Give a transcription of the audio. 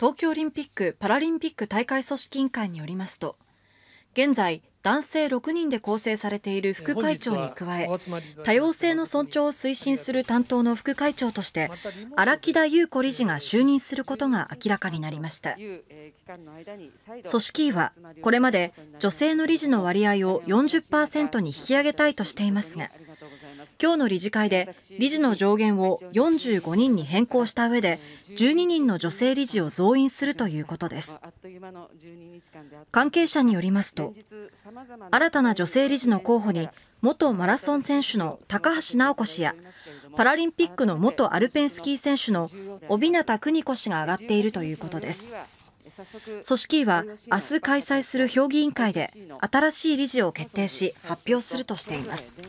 東京オリンピック・パラリンピック大会組織委員会によりますと現在男性6人で構成されている副会長に加え多様性の尊重を推進する担当の副会長として荒木田裕子理事が就任することが明らかになりました組織委はこれまで女性の理事の割合を40%に引き上げたいとしていますが今日の理事会で理事の上限を45人に変更した上で12人の女性理事を増員するということです関係者によりますと新たな女性理事の候補に元マラソン選手の高橋尚子氏やパラリンピックの元アルペンスキー選手の帯名邦子氏が上がっているということです組織委は明日開催する評議委員会で新しい理事を決定し発表するとしています。